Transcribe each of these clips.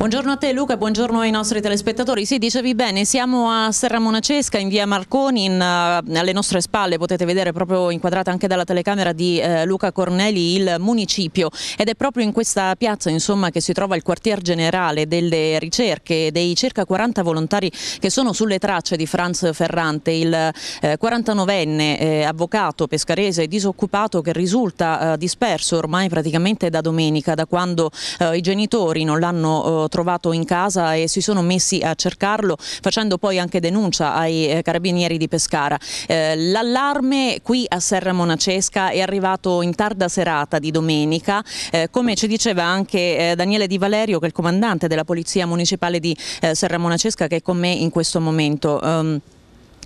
Buongiorno a te Luca, buongiorno ai nostri telespettatori. Sì, dicevi bene, siamo a Serra Monacesca in via Marconi, in, uh, alle nostre spalle potete vedere proprio inquadrata anche dalla telecamera di uh, Luca Corneli il municipio ed è proprio in questa piazza insomma, che si trova il quartier generale delle ricerche dei circa 40 volontari che sono sulle tracce di Franz Ferrante, il uh, eh, 49enne avvocato pescarese disoccupato che risulta disperso ormai praticamente da domenica, da quando i genitori non l'hanno trovato in casa e si sono messi a cercarlo facendo poi anche denuncia ai eh, carabinieri di Pescara. Eh, L'allarme qui a Serra Monacesca è arrivato in tarda serata di domenica, eh, come ci diceva anche eh, Daniele Di Valerio che è il comandante della Polizia Municipale di eh, Serra Monacesca che è con me in questo momento. Um,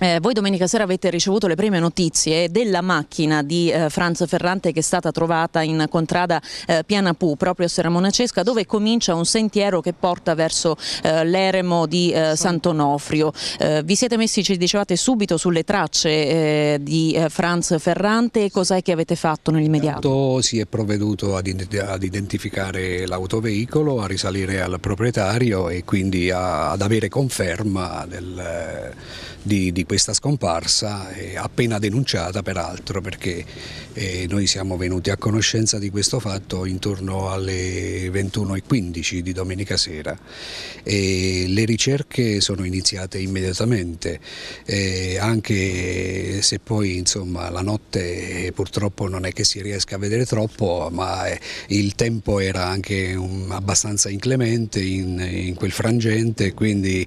eh, voi domenica sera avete ricevuto le prime notizie della macchina di eh, Franz Ferrante che è stata trovata in contrada eh, Piana Pù, proprio a Serramonacesca, dove comincia un sentiero che porta verso eh, l'eremo di eh, Sant'Onofrio. Eh, vi siete messi, ci dicevate, subito sulle tracce di Franz Ferrante, cos'è che avete fatto nell'immediato? Si è provveduto ad, ad identificare l'autoveicolo, a risalire al proprietario e quindi a, ad avere conferma del, di, di questa scomparsa, appena denunciata peraltro, perché eh, noi siamo venuti a conoscenza di questo fatto intorno alle 21.15 di domenica sera. E le ricerche sono iniziate immediatamente, anche se poi insomma, la notte eh, purtroppo non è che si riesca a vedere troppo, ma eh, il tempo era anche abbastanza inclemente in, quel frangente, quindi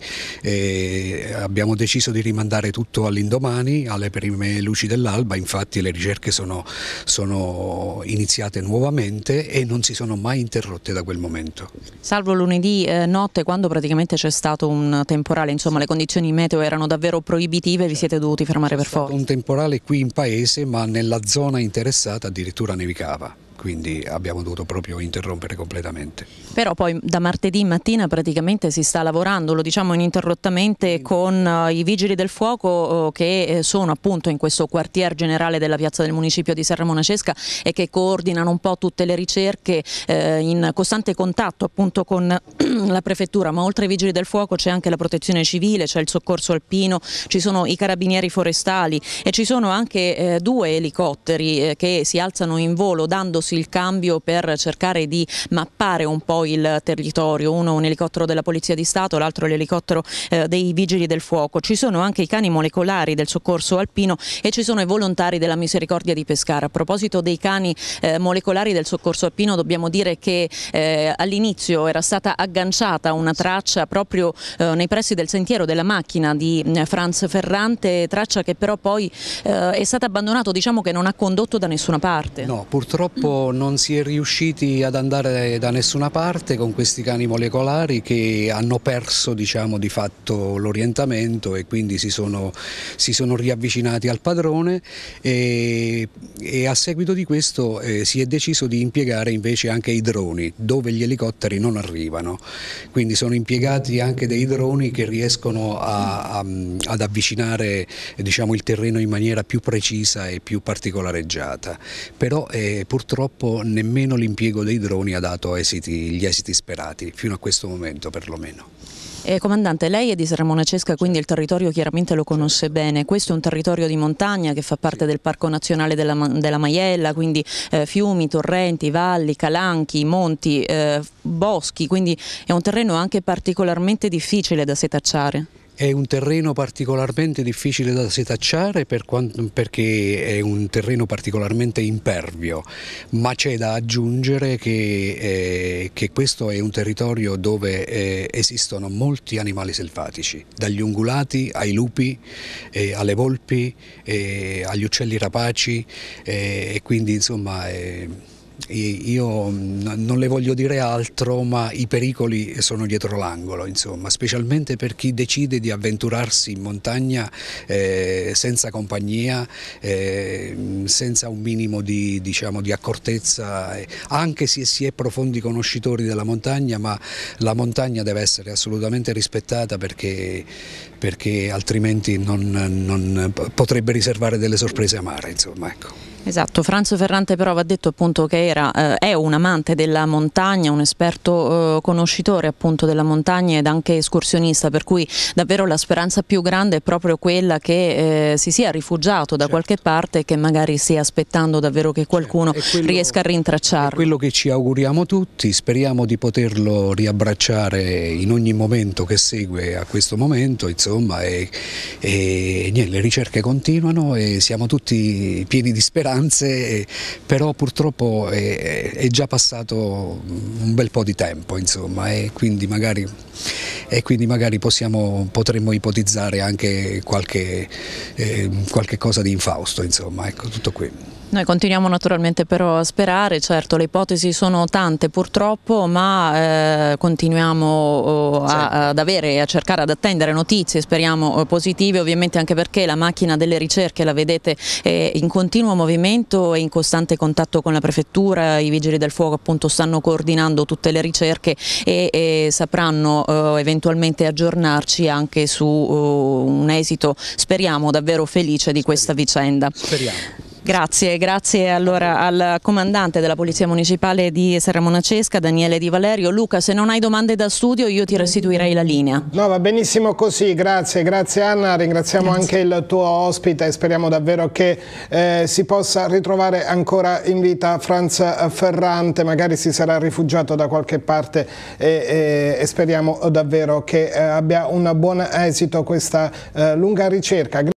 abbiamo deciso di rimandare fare tutto all'indomani, alle prime luci dell'alba, infatti le ricerche sono, sono, iniziate nuovamente e non si sono mai interrotte da quel momento. Salvo lunedì eh, notte quando praticamente c'è stato un temporale, insomma le condizioni meteo erano davvero proibitive, vi siete dovuti fermare per forza? un temporale qui in paese ma nella zona interessata addirittura nevicava quindi abbiamo dovuto proprio interrompere completamente. Però poi da martedì mattina praticamente si sta lavorando, lo diciamo ininterrottamente, con eh, i vigili del fuoco eh, che eh, sono appunto in questo quartier generale della piazza del municipio di Serra Monacesca e che coordinano un po' tutte le ricerche in costante contatto appunto con la prefettura, ma oltre ai vigili del fuoco c'è anche la protezione civile, c'è il soccorso alpino, ci sono i carabinieri forestali e ci sono anche due elicotteri che si alzano in volo dando corso il cambio per cercare di mappare un po' il territorio, uno un elicottero della Polizia di Stato, l'altro l'elicottero eh, dei Vigili del Fuoco. Ci sono anche i cani molecolari del soccorso alpino e ci sono i volontari della Misericordia di Pescara. A proposito dei cani eh, molecolari del soccorso alpino dobbiamo dire che eh, all'inizio era stata agganciata una traccia proprio eh, nei pressi del sentiero della macchina di eh, Franz Ferrante, traccia che però poi eh, è stata abbandonata, diciamo che non ha condotto da nessuna parte. No, purtroppo non si è riusciti ad andare da nessuna parte con questi cani molecolari che hanno perso diciamo, di fatto l'orientamento e quindi si sono, si sono, riavvicinati al padrone e, e a seguito di questo eh, si è deciso di impiegare invece anche i droni dove gli elicotteri non arrivano, quindi sono impiegati anche dei droni che riescono a, a, ad avvicinare diciamo, il terreno in maniera più precisa e più particolareggiata. Però eh, purtroppo purtroppo nemmeno l'impiego dei droni ha dato esiti, gli esiti sperati, fino a questo momento perlomeno. Eh, comandante, lei è di Serramona Cesca, quindi il territorio chiaramente lo conosce bene. Questo è un territorio di montagna che fa parte del Parco Nazionale della, della Maiella, quindi eh, fiumi, torrenti, valli, calanchi, monti, eh, boschi, quindi è un terreno anche particolarmente difficile da setacciare. È un terreno particolarmente difficile da setacciare per quanto, perché è un terreno particolarmente impervio, ma c'è da aggiungere che, eh, che, questo è un territorio dove eh, esistono molti animali selvatici, dagli ungulati ai lupi, eh, alle volpi, eh, agli uccelli rapaci eh, e quindi insomma eh, io mm, non le voglio dire altro, ma i pericoli sono dietro l'angolo, insomma, specialmente per chi decide di avventurarsi in montagna eh, senza compagnia, eh, senza un minimo di, diciamo, di accortezza, eh, anche se si è profondi conoscitori della montagna, ma la montagna deve essere assolutamente rispettata perché, perché altrimenti non, non eh, potrebbe riservare delle sorprese amare. Insomma, ecco. Esatto, Franzo Ferrante però va detto appunto che era, eh, è un amante della montagna, un esperto eh, conoscitore appunto della montagna ed anche escursionista, per cui davvero la speranza più grande è proprio quella che eh, si sia rifugiato da certo. qualche parte e che magari stia aspettando davvero che qualcuno certo. quello, riesca a rintracciarlo. È quello che ci auguriamo tutti, speriamo di poterlo riabbracciare in ogni momento che segue a questo momento, insomma, e, e niente, le ricerche continuano e siamo tutti pieni di speranza vacanze, però purtroppo è, è già passato un bel po' di tempo insomma, e quindi magari, e quindi magari possiamo, potremmo ipotizzare anche qualche, eh, qualche, cosa di infausto, insomma, ecco tutto qui. Noi continuiamo naturalmente però a sperare, certo le ipotesi sono tante purtroppo, ma eh, continuiamo eh, certo. ad avere e a cercare ad attendere notizie, speriamo eh, positive, ovviamente anche perché la macchina delle ricerche la vedete è in continuo movimento e in costante contatto con la prefettura, i vigili del fuoco appunto stanno coordinando tutte le ricerche e, e sapranno eh, eventualmente aggiornarci anche su oh, un esito speriamo davvero felice di questa vicenda. Speriamo. Grazie, grazie allora al comandante della Polizia Municipale di Serra Monacesca, Daniele Di Valerio. Luca, se non hai domande da studio io ti restituirei la linea. No, va benissimo così, grazie, grazie Anna, ringraziamo grazie. anche il tuo ospite e speriamo davvero che eh, si possa ritrovare ancora in vita Franz Ferrante, magari si sarà rifugiato da qualche parte e, e, e speriamo davvero che eh, abbia un buon esito questa eh, lunga ricerca.